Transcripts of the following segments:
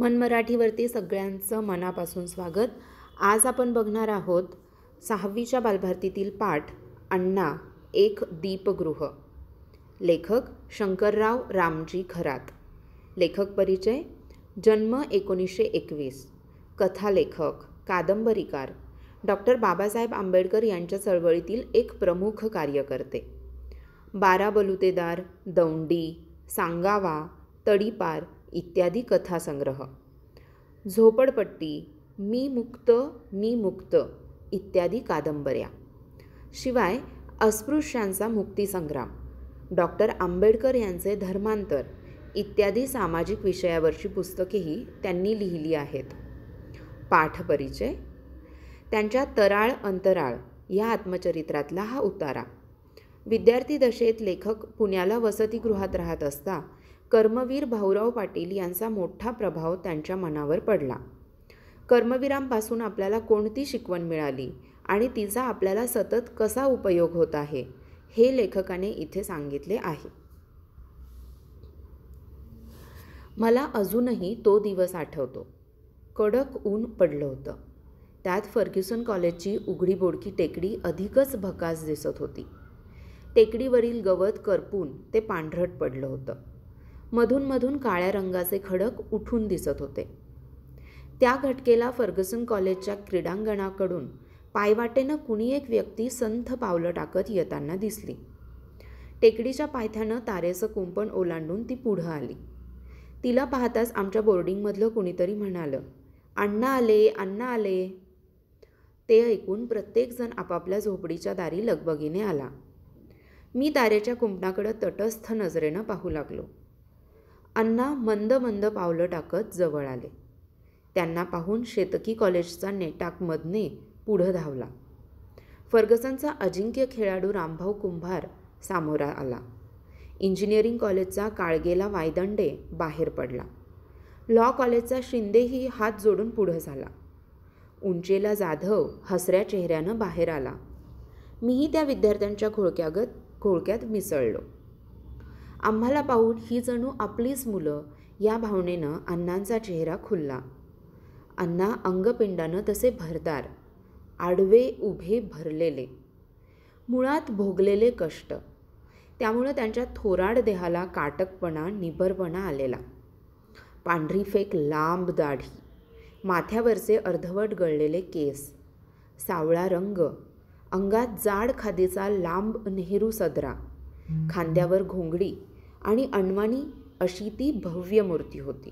मन मराठीवरती सगळ्यांचं मनापासून स्वागत आज आपण बघणार आहोत सहावीच्या बालभारतीतील पाठ अण्णा एक दीपगृह लेखक शंकरराव रामजी खरात लेखक परिचय जन्म एकोणीसशे एकवीस कथालेखक कादंबरीकार डॉक्टर बाबासाहेब आंबेडकर यांच्या चळवळीतील एक प्रमुख कार्यकर्ते बारा बलुतेदार दौंडी सांगावा तडीपार इत्यादी कथासंग्रह झोपडपट्टी मी मुक्त मी मुक्त इत्यादी कादंबऱ्या शिवाय अस्पृश्यांचा मुक्तीसंग्राम डॉक्टर आंबेडकर यांचे धर्मांतर इत्यादी सामाजिक विषयावरची पुस्तकेही त्यांनी लिहिली आहेत पाठपरिचय त्यांच्या तराळ अंतराळ या आत्मचरित्रातला हा उतारा विद्यार्थी दशेत लेखक पुण्याला वसतिगृहात राहत असता कर्मवीर भाऊराव पाटील यांचा मोठा प्रभाव त्यांच्या मनावर पडला कर्मवीरांपासून आपल्याला कोणती शिकवण मिळाली आणि तिचा आपल्याला सतत कसा उपयोग होत आहे हे लेखकाने इथे सांगितले आहे मला अजूनही तो दिवस आठवतो कडक ऊन पडलं होतं त्यात फर्ग्युसन कॉलेजची उघडी बोडकी टेकडी अधिकच भकास दिसत होती टेकडीवरील गवत करपून ते पांढरट पडलं होतं मधून काळ्या रंगाचे खडक उठून दिसत होते त्या घटकेला फर्गसन कॉलेजच्या क्रीडांगणाकडून पायवाटेनं कुणी एक व्यक्ती संथ पावलं टाकत येताना दिसली टेकडीच्या पायथ्यानं तारेचं कुंपण ओलांडून ती पुढं आली तिला पाहताच आमच्या बोर्डिंगमधलं कुणीतरी म्हणालं अण्णा आले अण्णा आले ते ऐकून प्रत्येकजण आपापल्या झोपडीच्या दारी लगबगीने आला मी तारेच्या कुंपणाकडं तटस्थ नजरेनं पाहू लागलो अण्णा मंद मंद पावलं टाकत जवळ आले त्यांना पाहून शेतकी कॉलेजचा नेटाक मदने पुढं धावला फर्गसनचा अजिंक्य खेळाडू रामभाऊ कुंभार सामोरा आला इंजिनिअरिंग कॉलेजचा काळगेला वायदंडे बाहेर पडला लॉ कॉलेजचा शिंदेही हात जोडून पुढं झाला उंचेला जाधव हसऱ्या चेहऱ्यानं बाहेर आला मीही त्या विद्यार्थ्यांच्या घोळक्यागत घोळक्यात मिसळलो आम्हाला पाहून ही जणू आपलीच मुलं या भावनेनं अण्णांचा चेहरा खुलला अण्णा अंगपिंडानं तसे भरदार आडवे उभे भरलेले मुळात भोगलेले कष्ट त्यामुळं त्यांच्या थोराड देहाला काटकपणा निबरपणा आलेला पांढरी फेक लांब दाढी माथ्यावरचे अर्धवट गळलेले केस सावळा रंग अंगात जाड खादीचा लांब नेहरू सदरा खांद्यावर घोंगडी आणि अण्वानी अशी ती भव्य मूर्ती होती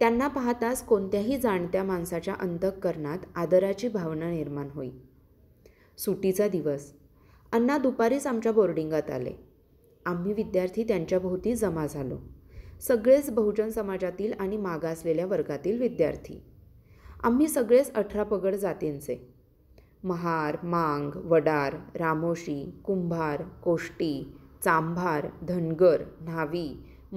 त्यांना पाहताच कोणत्याही जाणत्या माणसाच्या अंतःकरणात आदराची भावना निर्माण होई सुटीचा दिवस अण्णा दुपारीच आमच्या बोर्डिंगात आले आम्ही विद्यार्थी त्यांच्याभोवती जमा झालो सगळेच बहुजन समाजातील आणि मागासलेल्या वर्गातील विद्यार्थी आम्ही सगळेच अठरा पगड जातींचे महार मांग वडार रामोशी कुंभार कोष्टी चांभार धनगर न्हावी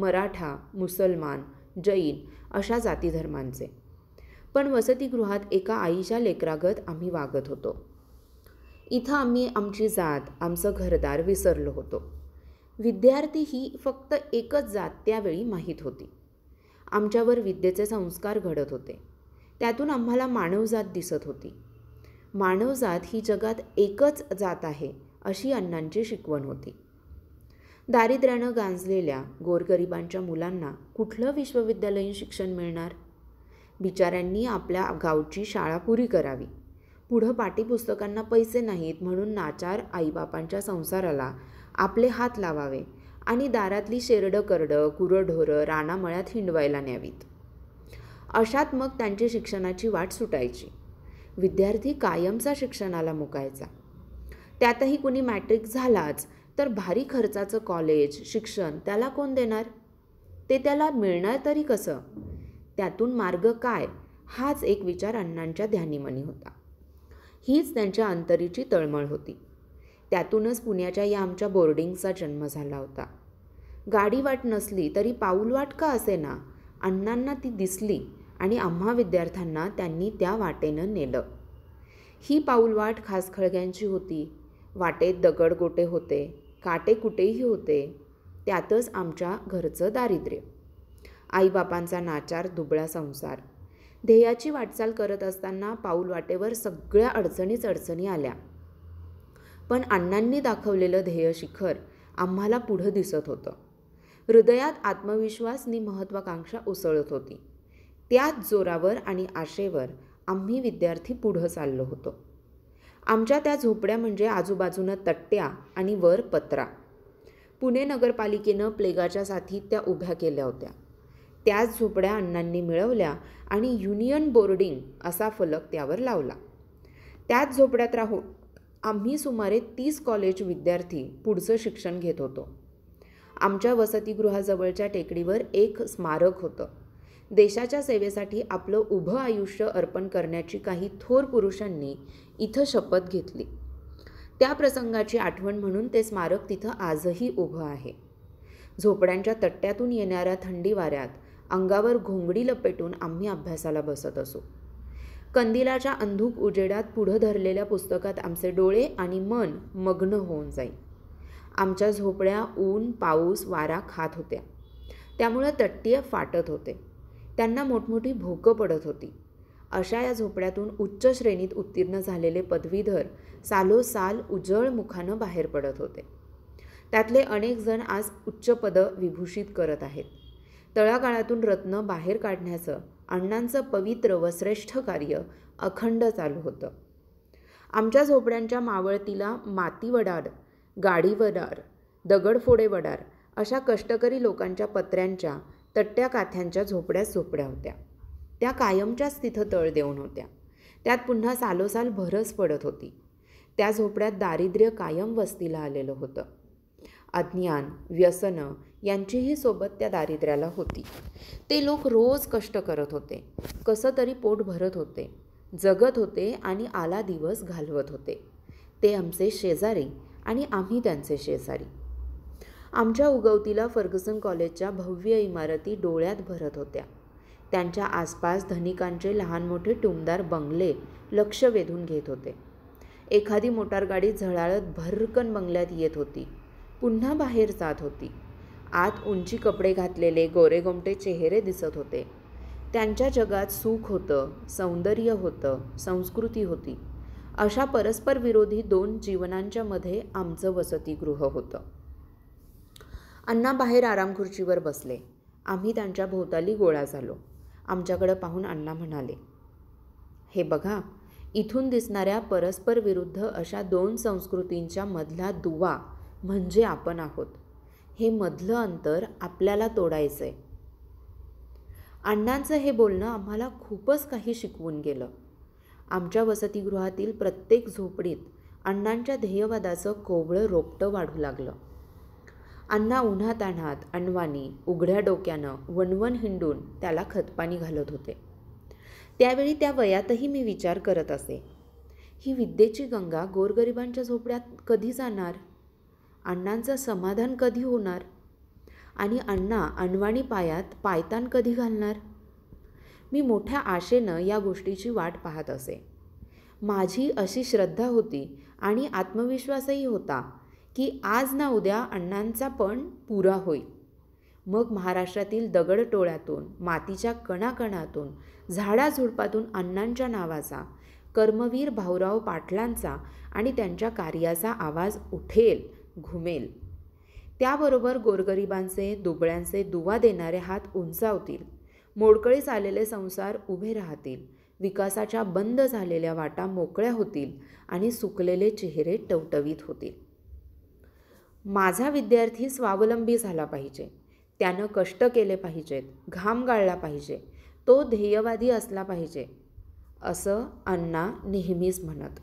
मराठा मुसलमान जैन अशा जातीधर्मांचे पण वसतिगृहात एका आईच्या लेकरागत आम्ही वागत होतो इथं आम्ही आमची जात आमचं घरदार विसरलो होतो विद्यार्थी ही फक्त एकच जात त्यावेळी माहीत होती आमच्यावर विद्येचे संस्कार घडत होते त्यातून आम्हाला मानवजात दिसत होती मानवजात ही जगात एकच जात आहे अशी अण्णांची शिकवण होती दारिद्र्यानं गांजलेल्या गोरगरिबांच्या मुलांना कुठलं विश्वविद्यालयीन शिक्षण मिळणार बिचाऱ्यांनी आपल्या गावची शाळा पुरी करावी पुढं पाठीपुस्तकांना पैसे नाहीत म्हणून नाचार आईबापांच्या संसाराला आपले हात लावावे आणि दारातली शेरडं करडं कुरंढोरं रानामळ्यात हिंडवायला न्यावीत अशात मग त्यांची शिक्षणाची वाट सुटायची विद्यार्थी कायमचा शिक्षणाला मुकायचा त्यातही कुणी मॅट्रिक झालाच तर भारी खर्चाचं कॉलेज शिक्षण त्याला कोण देणार ते त्याला मिळणार तरी कसं त्यातून मार्ग काय हाच एक विचार अण्णांच्या ध्यानीमनी होता हीच त्यांच्या अंतरीची तळमळ होती त्यातूनच पुण्याच्या या आमच्या बोर्डिंगचा जन्म झाला होता गाडी वाट नसली तरी पाऊल वाट का ना अण्णांना ती दिसली आणि आम्हा विद्यार्थ्यांना त्यांनी त्या वाटेनं नेलं ही पाऊलवाट खासखळग्यांची होती वाटेत दगड गोटे होते काटे कुठेही होते त्यातच आमच्या घरचं दारिद्र्य आईबापांचा नाचार दुबळा संसार ध्येयाची वाटचाल करत असताना पाऊल वाटेवर सगळ्या अडचणीच अडचणी आल्या पण अण्णांनी दाखवलेलं ध्येय शिखर आम्हाला पुढं दिसत होतं हृदयात आत्मविश्वासनी महत्त्वाकांक्षा उसळत होती त्याच जोरावर आणि आशेवर आम्ही विद्यार्थी पुढं चाललो होतो आमच्या त्या झोपड्या म्हणजे आजूबाजूनं तट्ट्या आणि वर पत्रा पुणे नगरपालिकेनं प्लेगाच्या साथी त्या उभ्या केल्या होत्या त्याच झोपड्या अण्णांनी मिळवल्या आणि युनियन बोर्डिंग असा फलक त्यावर लावला त्याच झोपड्यात राहून आम्ही सुमारे तीस कॉलेज विद्यार्थी पुढचं शिक्षण घेत होतो आमच्या वसतिगृहाजवळच्या टेकडीवर एक स्मारक होतं देशाच्या सेवेसाठी आपलं उभं आयुष्य अर्पण करण्याची काही थोर पुरुषांनी इथं शपथ घेतली त्या प्रसंगाची आठवण म्हणून ते स्मारक तिथं आजही उभं आहे झोपड्यांच्या तट्ट्यातून येणाऱ्या थंडी वाऱ्यात अंगावर घोंगडी लपेटून आम्ही अभ्यासाला बसत असू कंदिलाच्या अंधूक उजेडात पुढं धरलेल्या पुस्तकात आमचे डोळे आणि मन मग्न होऊन जाई आमच्या झोपड्या ऊन पाऊस वारा खात होत्या त्यामुळं तट्टीय फाटत होते त्यांना मोठमोठी भोकं पडत होती अशा या झोपड्यातून उच्च श्रेणीत उत्तीर्ण झालेले पदवीधर सालोसाल उजळ मुखानं बाहेर पडत होते त्यातले अनेक जण आज उच्च पदं विभूषित करत आहेत तळागाळातून रत्न बाहेर काढण्याचं अण्णांचं पवित्र व श्रेष्ठ कार्य अखंड चालू होतं आमच्या झोपड्यांच्या मावळतीला मातीवडार गाडीवडार वडार अशा कष्टकरी लोकांच्या पत्र्यांच्या तट्ट्या काथ्यांच्या झोपड्या झोपड्या होत्या त्या कायमच्याच तिथं तळ देऊन होत्या त्यात पुन्हा सालोसाल भरस पडत होती त्या झोपड्यात दारिद्र्य कायम वस्तीला आलेलं होतं अज्ञान व्यसनं यांचीही सोबत त्या दारिद्र्याला होती ते लोक रोज कष्ट करत होते कसं तरी पोट भरत होते जगत होते आणि आला दिवस घालवत होते ते आमचे शेजारी आणि आम्ही त्यांचे शेजारी आमच्या उगवतीला फर्गसन कॉलेजच्या भव्य इमारती डोळ्यात भरत होत्या त्यांच्या आसपास धनिकांचे लहान मोठे टुमदार बंगले लक्ष वेधून घेत होते एखादी मोटारगाडी झळाळत भरकन बंगल्यात येत होती पुन्हा बाहेर जात होती आत उंची कपडे घातलेले गोरेगोमटे चेहरे दिसत होते त्यांच्या जगात सुख होतं सौंदर्य होतं संस्कृती होती अशा परस्पर विरोधी दोन जीवनांच्या मध्ये आमचं वसतिगृह होतं अण्णा बाहेर आराम खुर्चीवर बसले आम्ही त्यांच्या भोवताली गोळा झालो आमच्याकडं पाहून अण्णा म्हणाले हे बघा इथून दिसणाऱ्या परस्पर विरुद्ध अशा दोन संस्कृतींच्या मधला दुवा म्हणजे आपण आहोत हे मधलं अंतर आपल्याला तोडायचं आहे अण्णांचं हे बोलणं आम्हाला खूपच काही शिकवून गेलं आमच्या वसतिगृहातील प्रत्येक झोपडीत अण्णांच्या ध्येयवादाचं कोवळं रोपटं वाढू लागलं अण्णा उन्हातान्हात अण्वानी उघड्या डोक्यानं वणवण हिंडून त्याला खतपाणी घालत होते त्यावेळी त्या वयातही मी विचार करत असे ही विद्येची गंगा गोरगरिबांच्या झोपड्यात कधी जाणार अण्णांचं समाधान कधी होणार आणि अण्णा अण्वाणी पायात पायतान कधी घालणार मी मोठ्या आशेनं या गोष्टीची वाट पाहत असे माझी अशी श्रद्धा होती आणि आत्मविश्वासही होता की आज ना उद्या अण्णांचा पण पुरा होईल मग महाराष्ट्रातील दगडटोळ्यातून मातीच्या कणाकणातून झाडाझुडपातून अण्णांच्या नावाचा कर्मवीर भाऊराव पाटलांचा आणि त्यांच्या कार्याचा आवाज उठेल घुमेल त्याबरोबर गोरगरिबांचे दुबळ्यांचे दुवा देणारे हात उंचावतील मोडकळीस आलेले संसार उभे राहतील विकासाच्या बंद झालेल्या वाटा मोकळ्या होतील आणि सुकलेले चेहरे टवटवीत होतील माझा विद्यार्थी स्वावलंबी झाला पाहिजे त्यानं कष्ट केले पाहिजेत घाम गाळला पाहिजे तो ध्येयवादी असला पाहिजे असं अण्णा नेहमीच म्हणत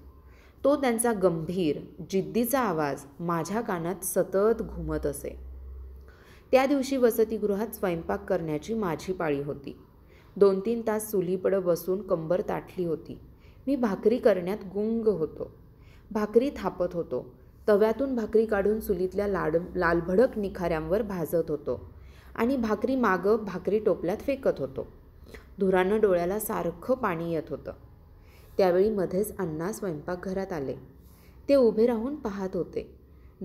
तो त्यांचा गंभीर जिद्दीचा आवाज माझ्या कानात सतत घुमत असे त्या दिवशी वसतिगृहात स्वयंपाक करण्याची माझी पाळी होती दोन तीन तास चुलीपडं बसून कंबर ताठली होती मी भाकरी करण्यात गुंग होतो भाकरी थापत होतो तव्यातून भाकरी काढून चुलीतल्या लाड लालभडक निखाऱ्यांवर भाजत होतो आणि भाकरी मागं भाकरी टोपल्यात फेकत होतो धुरानं डोळ्याला सारखं पाणी येत होतं त्यावेळी मध्येच अण्णा स्वयंपाकघरात आले ते उभे राहून पाहत होते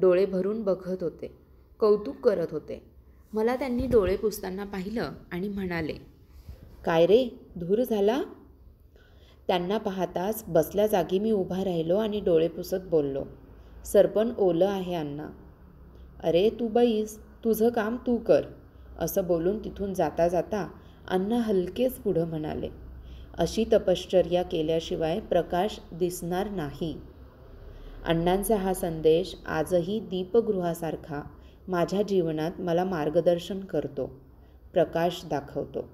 डोळे भरून बघत होते कौतुक करत होते मला त्यांनी डोळे पुसताना पाहिलं आणि म्हणाले काय रे धूर झाला त्यांना पाहताच बसल्या जागी मी उभा राहिलो आणि डोळे पुसत बोललो सरपण ओलं आहे अण्णा अरे तू बाईस तुझं काम तू कर असं बोलून तिथून जाता जाता अण्णा हलकेच पुढं म्हणाले अशी तपश्चर्या केल्याशिवाय प्रकाश दिसणार नाही अण्णांचा हा संदेश आजही दीपगृहासारखा माझ्या जीवनात मला मार्गदर्शन करतो प्रकाश दाखवतो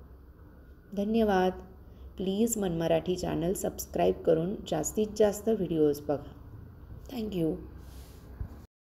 धन्यवाद प्लीज मनमराठी चॅनल सबस्क्राईब करून जास्तीत जास्त व्हिडिओज बघा थँक्यू